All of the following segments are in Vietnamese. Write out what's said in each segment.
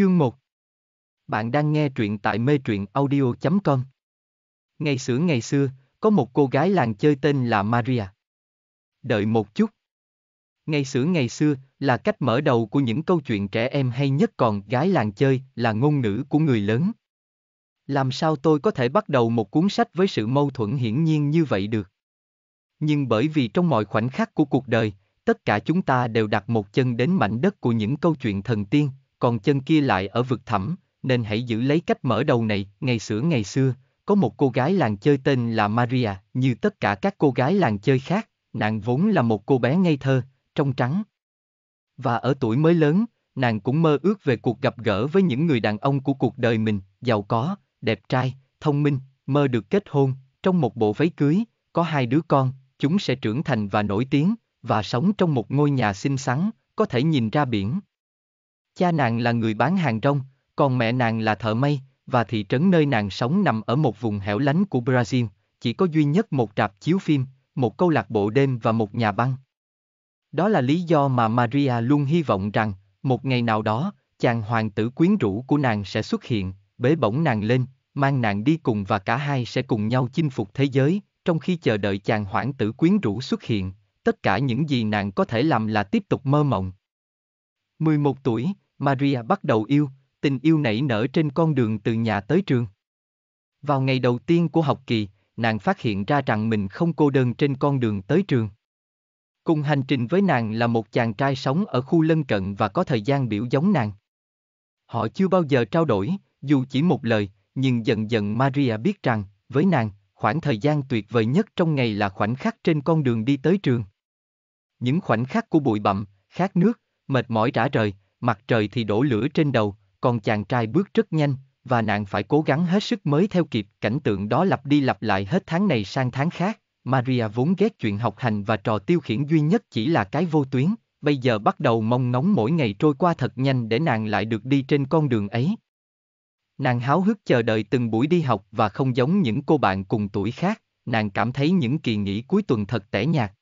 Chương 1 Bạn đang nghe truyện tại mê truyện audio.com Ngày xưa ngày xưa, có một cô gái làng chơi tên là Maria. Đợi một chút. Ngày xưa ngày xưa là cách mở đầu của những câu chuyện trẻ em hay nhất còn gái làng chơi là ngôn ngữ của người lớn. Làm sao tôi có thể bắt đầu một cuốn sách với sự mâu thuẫn hiển nhiên như vậy được? Nhưng bởi vì trong mọi khoảnh khắc của cuộc đời, tất cả chúng ta đều đặt một chân đến mảnh đất của những câu chuyện thần tiên, còn chân kia lại ở vực thẳm, nên hãy giữ lấy cách mở đầu này, ngày xưa ngày xưa, có một cô gái làng chơi tên là Maria, như tất cả các cô gái làng chơi khác, nàng vốn là một cô bé ngây thơ, trong trắng. Và ở tuổi mới lớn, nàng cũng mơ ước về cuộc gặp gỡ với những người đàn ông của cuộc đời mình, giàu có, đẹp trai, thông minh, mơ được kết hôn, trong một bộ váy cưới, có hai đứa con, chúng sẽ trưởng thành và nổi tiếng, và sống trong một ngôi nhà xinh xắn, có thể nhìn ra biển. Cha nàng là người bán hàng rong, còn mẹ nàng là thợ may, và thị trấn nơi nàng sống nằm ở một vùng hẻo lánh của Brazil, chỉ có duy nhất một rạp chiếu phim, một câu lạc bộ đêm và một nhà băng. Đó là lý do mà Maria luôn hy vọng rằng, một ngày nào đó, chàng hoàng tử quyến rũ của nàng sẽ xuất hiện, bế bổng nàng lên, mang nàng đi cùng và cả hai sẽ cùng nhau chinh phục thế giới, trong khi chờ đợi chàng hoàng tử quyến rũ xuất hiện, tất cả những gì nàng có thể làm là tiếp tục mơ mộng. 11 tuổi, Maria bắt đầu yêu, tình yêu nảy nở trên con đường từ nhà tới trường. Vào ngày đầu tiên của học kỳ, nàng phát hiện ra rằng mình không cô đơn trên con đường tới trường. Cùng hành trình với nàng là một chàng trai sống ở khu lân cận và có thời gian biểu giống nàng. Họ chưa bao giờ trao đổi, dù chỉ một lời, nhưng dần dần Maria biết rằng, với nàng, khoảng thời gian tuyệt vời nhất trong ngày là khoảnh khắc trên con đường đi tới trường. Những khoảnh khắc của bụi bặm, khát nước, mệt mỏi rã rời, mặt trời thì đổ lửa trên đầu, còn chàng trai bước rất nhanh, và nàng phải cố gắng hết sức mới theo kịp cảnh tượng đó lặp đi lặp lại hết tháng này sang tháng khác. Maria vốn ghét chuyện học hành và trò tiêu khiển duy nhất chỉ là cái vô tuyến, bây giờ bắt đầu mong ngóng mỗi ngày trôi qua thật nhanh để nàng lại được đi trên con đường ấy. Nàng háo hức chờ đợi từng buổi đi học và không giống những cô bạn cùng tuổi khác, nàng cảm thấy những kỳ nghỉ cuối tuần thật tẻ nhạt.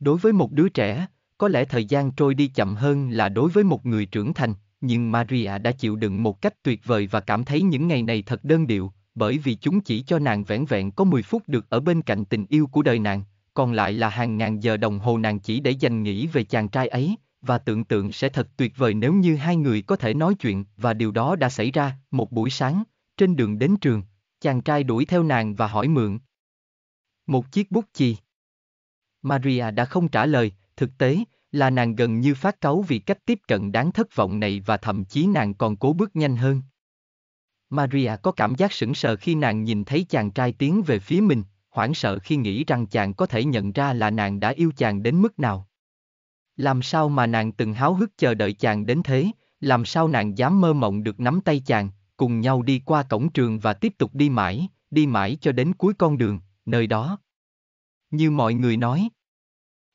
Đối với một đứa trẻ, có lẽ thời gian trôi đi chậm hơn là đối với một người trưởng thành, nhưng Maria đã chịu đựng một cách tuyệt vời và cảm thấy những ngày này thật đơn điệu, bởi vì chúng chỉ cho nàng vẻn vẹn có 10 phút được ở bên cạnh tình yêu của đời nàng, còn lại là hàng ngàn giờ đồng hồ nàng chỉ để dành nghĩ về chàng trai ấy, và tưởng tượng sẽ thật tuyệt vời nếu như hai người có thể nói chuyện, và điều đó đã xảy ra, một buổi sáng, trên đường đến trường, chàng trai đuổi theo nàng và hỏi mượn. Một chiếc bút chì. Maria đã không trả lời, Thực tế, là nàng gần như phát cáu vì cách tiếp cận đáng thất vọng này và thậm chí nàng còn cố bước nhanh hơn. Maria có cảm giác sững sờ khi nàng nhìn thấy chàng trai tiến về phía mình, hoảng sợ khi nghĩ rằng chàng có thể nhận ra là nàng đã yêu chàng đến mức nào. Làm sao mà nàng từng háo hức chờ đợi chàng đến thế, làm sao nàng dám mơ mộng được nắm tay chàng, cùng nhau đi qua cổng trường và tiếp tục đi mãi, đi mãi cho đến cuối con đường, nơi đó. Như mọi người nói,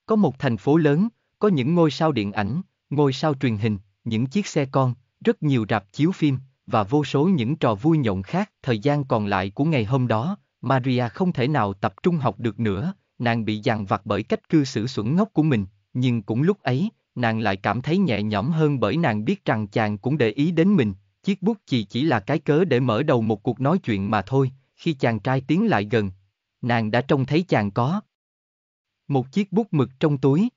có một thành phố lớn, có những ngôi sao điện ảnh, ngôi sao truyền hình, những chiếc xe con, rất nhiều rạp chiếu phim, và vô số những trò vui nhộn khác. Thời gian còn lại của ngày hôm đó, Maria không thể nào tập trung học được nữa, nàng bị dằn vặt bởi cách cư xử xuẩn ngốc của mình, nhưng cũng lúc ấy, nàng lại cảm thấy nhẹ nhõm hơn bởi nàng biết rằng chàng cũng để ý đến mình, chiếc bút chì chỉ là cái cớ để mở đầu một cuộc nói chuyện mà thôi, khi chàng trai tiến lại gần. Nàng đã trông thấy chàng có một chiếc bút mực trong túi.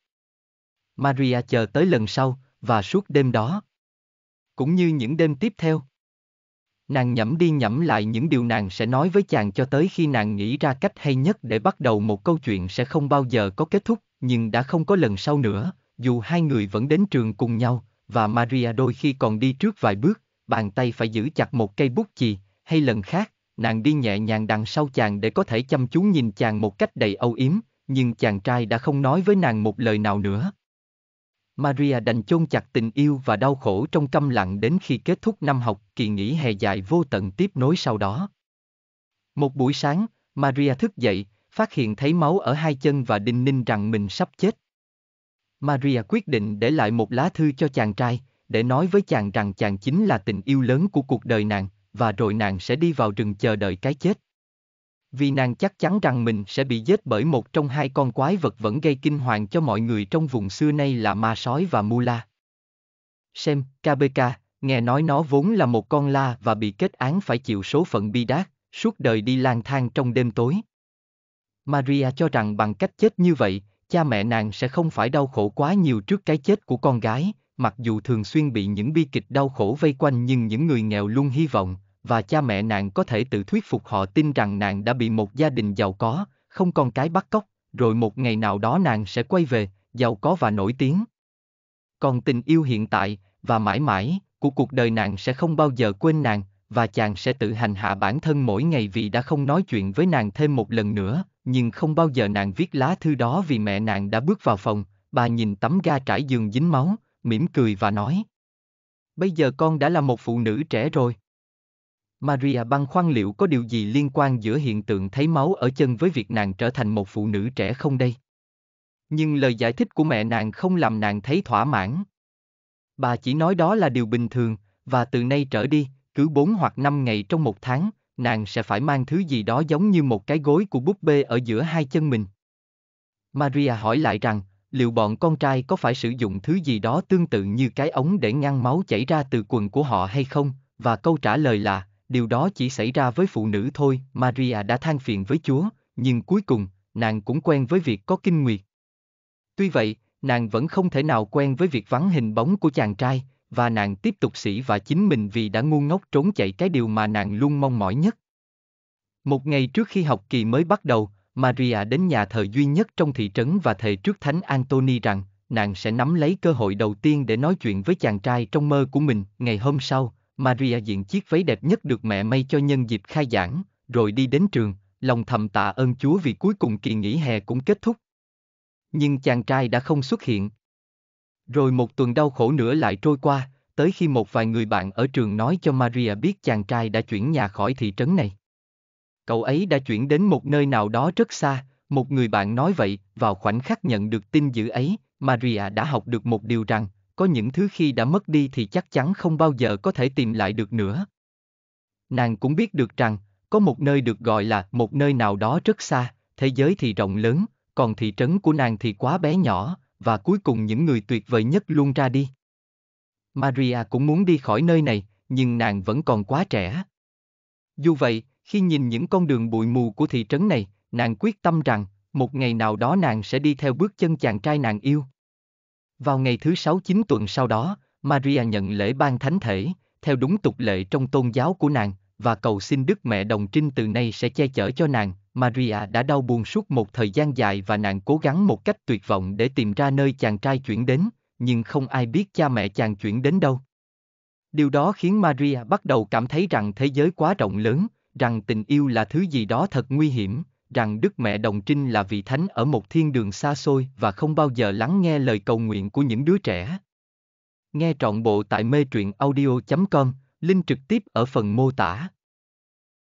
Maria chờ tới lần sau, và suốt đêm đó. Cũng như những đêm tiếp theo. Nàng nhẩm đi nhẩm lại những điều nàng sẽ nói với chàng cho tới khi nàng nghĩ ra cách hay nhất để bắt đầu một câu chuyện sẽ không bao giờ có kết thúc, nhưng đã không có lần sau nữa, dù hai người vẫn đến trường cùng nhau, và Maria đôi khi còn đi trước vài bước, bàn tay phải giữ chặt một cây bút chì, hay lần khác, nàng đi nhẹ nhàng đằng sau chàng để có thể chăm chú nhìn chàng một cách đầy âu yếm, nhưng chàng trai đã không nói với nàng một lời nào nữa. Maria đành chôn chặt tình yêu và đau khổ trong câm lặng đến khi kết thúc năm học, kỳ nghỉ hè dài vô tận tiếp nối sau đó. Một buổi sáng, Maria thức dậy, phát hiện thấy máu ở hai chân và đinh ninh rằng mình sắp chết. Maria quyết định để lại một lá thư cho chàng trai, để nói với chàng rằng chàng chính là tình yêu lớn của cuộc đời nàng, và rồi nàng sẽ đi vào rừng chờ đợi cái chết vì nàng chắc chắn rằng mình sẽ bị giết bởi một trong hai con quái vật vẫn gây kinh hoàng cho mọi người trong vùng xưa nay là ma sói và mula. Xem, KBK, nghe nói nó vốn là một con la và bị kết án phải chịu số phận bi đát, suốt đời đi lang thang trong đêm tối. Maria cho rằng bằng cách chết như vậy, cha mẹ nàng sẽ không phải đau khổ quá nhiều trước cái chết của con gái, mặc dù thường xuyên bị những bi kịch đau khổ vây quanh nhưng những người nghèo luôn hy vọng, và cha mẹ nàng có thể tự thuyết phục họ tin rằng nàng đã bị một gia đình giàu có, không con cái bắt cóc, rồi một ngày nào đó nàng sẽ quay về, giàu có và nổi tiếng. Còn tình yêu hiện tại, và mãi mãi, của cuộc đời nàng sẽ không bao giờ quên nàng, và chàng sẽ tự hành hạ bản thân mỗi ngày vì đã không nói chuyện với nàng thêm một lần nữa, nhưng không bao giờ nàng viết lá thư đó vì mẹ nàng đã bước vào phòng, bà nhìn tấm ga trải giường dính máu, mỉm cười và nói. Bây giờ con đã là một phụ nữ trẻ rồi. Maria băn khoăn liệu có điều gì liên quan giữa hiện tượng thấy máu ở chân với việc nàng trở thành một phụ nữ trẻ không đây. Nhưng lời giải thích của mẹ nàng không làm nàng thấy thỏa mãn. Bà chỉ nói đó là điều bình thường, và từ nay trở đi, cứ 4 hoặc 5 ngày trong một tháng, nàng sẽ phải mang thứ gì đó giống như một cái gối của búp bê ở giữa hai chân mình. Maria hỏi lại rằng, liệu bọn con trai có phải sử dụng thứ gì đó tương tự như cái ống để ngăn máu chảy ra từ quần của họ hay không, và câu trả lời là, điều đó chỉ xảy ra với phụ nữ thôi, Maria đã than phiền với Chúa, nhưng cuối cùng, nàng cũng quen với việc có kinh nguyệt. Tuy vậy, nàng vẫn không thể nào quen với việc vắng hình bóng của chàng trai, và nàng tiếp tục sỉ và chính mình vì đã ngu ngốc trốn chạy cái điều mà nàng luôn mong mỏi nhất. Một ngày trước khi học kỳ mới bắt đầu, Maria đến nhà thờ duy nhất trong thị trấn và thề trước Thánh Anthony rằng, nàng sẽ nắm lấy cơ hội đầu tiên để nói chuyện với chàng trai trong mơ của mình. Ngày hôm sau, Maria diện chiếc váy đẹp nhất được mẹ may cho nhân dịp khai giảng, rồi đi đến trường, lòng thầm tạ ơn Chúa vì cuối cùng kỳ nghỉ hè cũng kết thúc. Nhưng chàng trai đã không xuất hiện. Rồi một tuần đau khổ nữa lại trôi qua, tới khi một vài người bạn ở trường nói cho Maria biết chàng trai đã chuyển nhà khỏi thị trấn này. Cậu ấy đã chuyển đến một nơi nào đó rất xa, một người bạn nói vậy, vào khoảnh khắc nhận được tin dữ ấy, Maria đã học được một điều rằng, có những thứ khi đã mất đi thì chắc chắn không bao giờ có thể tìm lại được nữa. Nàng cũng biết được rằng, có một nơi được gọi là một nơi nào đó rất xa, thế giới thì rộng lớn, còn thị trấn của nàng thì quá bé nhỏ, và cuối cùng những người tuyệt vời nhất luôn ra đi. Maria cũng muốn đi khỏi nơi này, nhưng nàng vẫn còn quá trẻ. Dù vậy, khi nhìn những con đường bụi mù của thị trấn này, nàng quyết tâm rằng, một ngày nào đó nàng sẽ đi theo bước chân chàng trai nàng yêu. Vào ngày thứ sáu chín tuần sau đó, Maria nhận lễ ban thánh thể, theo đúng tục lệ trong tôn giáo của nàng, và cầu xin Đức Mẹ Đồng Trinh từ nay sẽ che chở cho nàng. Maria đã đau buồn suốt một thời gian dài và nàng cố gắng một cách tuyệt vọng để tìm ra nơi chàng trai chuyển đến, nhưng không ai biết cha mẹ chàng chuyển đến đâu. Điều đó khiến Maria bắt đầu cảm thấy rằng thế giới quá rộng lớn, rằng tình yêu là thứ gì đó thật nguy hiểm, rằng Đức Mẹ Đồng Trinh là vị thánh ở một thiên đường xa xôi và không bao giờ lắng nghe lời cầu nguyện của những đứa trẻ. Nghe trọn bộ tại mê truyện audio.com, link trực tiếp ở phần mô tả.